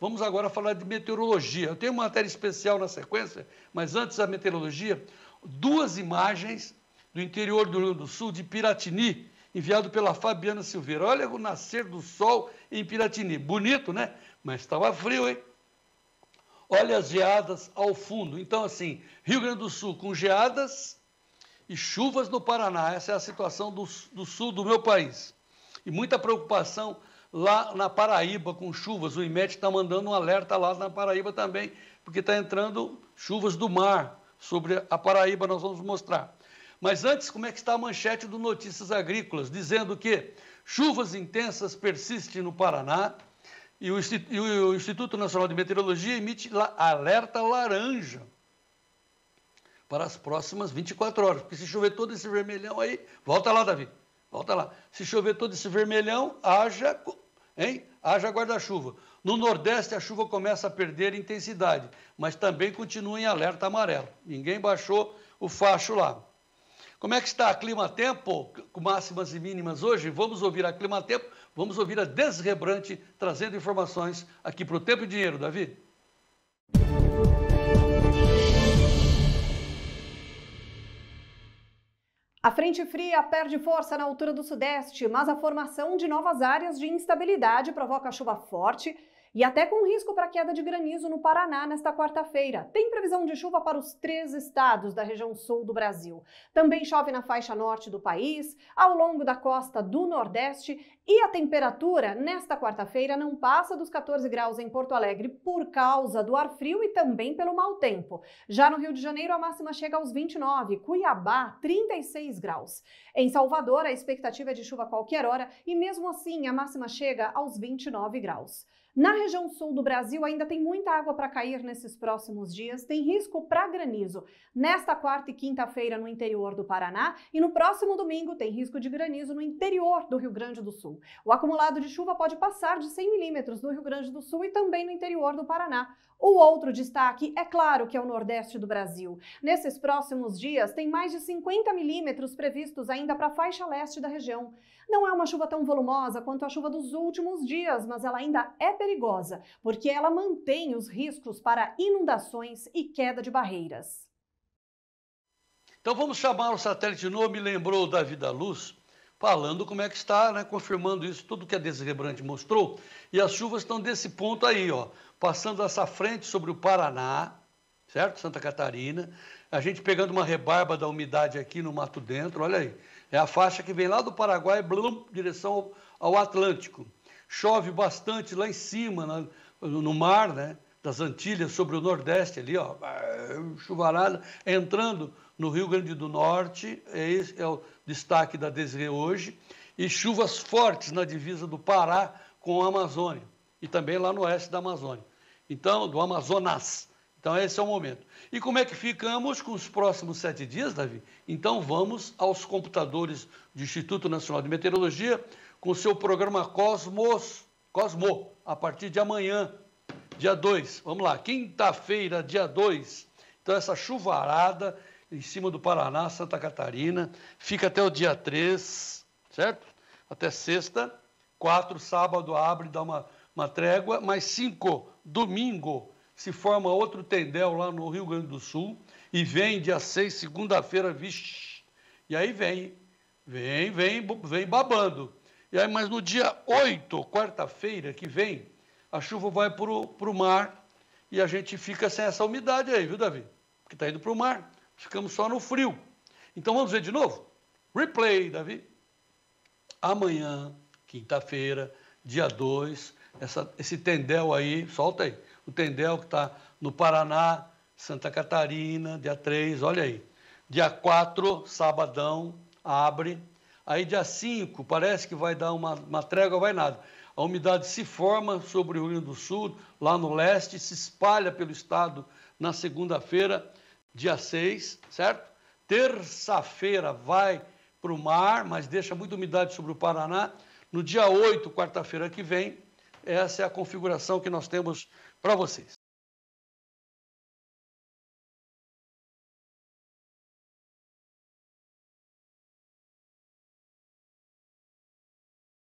Vamos agora falar de meteorologia. Eu tenho uma matéria especial na sequência, mas antes da meteorologia, duas imagens do interior do Rio Grande do Sul, de Piratini, enviado pela Fabiana Silveira. Olha o nascer do sol em Piratini. Bonito, né? Mas estava frio, hein? Olha as geadas ao fundo. Então, assim, Rio Grande do Sul com geadas e chuvas no Paraná. Essa é a situação do, do sul do meu país. E muita preocupação lá na Paraíba com chuvas. O IMET está mandando um alerta lá na Paraíba também, porque está entrando chuvas do mar sobre a Paraíba, nós vamos mostrar. Mas antes, como é que está a manchete do Notícias Agrícolas, dizendo que chuvas intensas persistem no Paraná e o Instituto Nacional de Meteorologia emite alerta laranja para as próximas 24 horas. Porque se chover todo esse vermelhão aí, volta lá, Davi. Volta lá. Se chover todo esse vermelhão, haja hein? Haja guarda-chuva. No Nordeste, a chuva começa a perder intensidade, mas também continua em alerta amarelo. Ninguém baixou o facho lá. Como é que está a clima-tempo, com máximas e mínimas hoje? Vamos ouvir a clima-tempo, vamos ouvir a Desrebrante trazendo informações aqui para o Tempo e Dinheiro, Davi. A frente fria perde força na altura do sudeste, mas a formação de novas áreas de instabilidade provoca chuva forte e até com risco para queda de granizo no Paraná nesta quarta-feira. Tem previsão de chuva para os três estados da região sul do Brasil. Também chove na faixa norte do país, ao longo da costa do Nordeste e a temperatura nesta quarta-feira não passa dos 14 graus em Porto Alegre por causa do ar frio e também pelo mau tempo. Já no Rio de Janeiro, a máxima chega aos 29, Cuiabá, 36 graus. Em Salvador, a expectativa é de chuva a qualquer hora e mesmo assim a máxima chega aos 29 graus. Na região sul do Brasil, ainda tem muita água para cair nesses próximos dias, tem risco para granizo nesta quarta e quinta-feira no interior do Paraná e no próximo domingo tem risco de granizo no interior do Rio Grande do Sul. O acumulado de chuva pode passar de 100 milímetros no Rio Grande do Sul e também no interior do Paraná. O outro destaque, é claro, que é o nordeste do Brasil. Nesses próximos dias, tem mais de 50 milímetros previstos ainda para a faixa leste da região. Não é uma chuva tão volumosa quanto a chuva dos últimos dias, mas ela ainda é perigosa, porque ela mantém os riscos para inundações e queda de barreiras. Então vamos chamar o satélite novo, me lembrou da Vida Luz, falando como é que está, né, confirmando isso, tudo que a Desrebrante mostrou. E as chuvas estão desse ponto aí, ó, passando essa frente sobre o Paraná, certo? Santa Catarina. A gente pegando uma rebarba da umidade aqui no Mato Dentro, olha aí. É a faixa que vem lá do Paraguai, blum, direção ao Atlântico chove bastante lá em cima, na, no mar, né? das Antilhas, sobre o Nordeste ali, ó, chuvarada, entrando no Rio Grande do Norte, é esse é o destaque da Desirê hoje, e chuvas fortes na divisa do Pará com a Amazônia, e também lá no oeste da Amazônia. Então, do Amazonas. Então, esse é o momento. E como é que ficamos com os próximos sete dias, Davi? Então, vamos aos computadores do Instituto Nacional de Meteorologia com seu programa Cosmos, Cosmo, a partir de amanhã, dia 2. Vamos lá, quinta-feira, dia 2. Então, essa chuvarada em cima do Paraná, Santa Catarina, fica até o dia 3, certo? Até sexta. Quatro, sábado abre, dá uma, uma trégua, mais cinco, domingo se forma outro tendel lá no Rio Grande do Sul e vem dia 6, segunda-feira, vixe. E aí vem, vem, vem, vem babando. E aí, mas no dia 8, quarta-feira que vem, a chuva vai para o mar e a gente fica sem essa umidade aí, viu, Davi? Porque está indo para o mar, ficamos só no frio. Então vamos ver de novo? Replay, Davi. Amanhã, quinta-feira, dia 2, essa, esse tendel aí, solta aí, o tendel que está no Paraná, Santa Catarina, dia 3, olha aí. Dia 4, sabadão, abre. Aí dia 5, parece que vai dar uma, uma trégua, vai nada. A umidade se forma sobre o Rio Grande do Sul, lá no leste, se espalha pelo estado na segunda-feira, dia 6, certo? Terça-feira vai para o mar, mas deixa muita umidade sobre o Paraná. No dia 8, quarta-feira que vem, essa é a configuração que nós temos para vocês.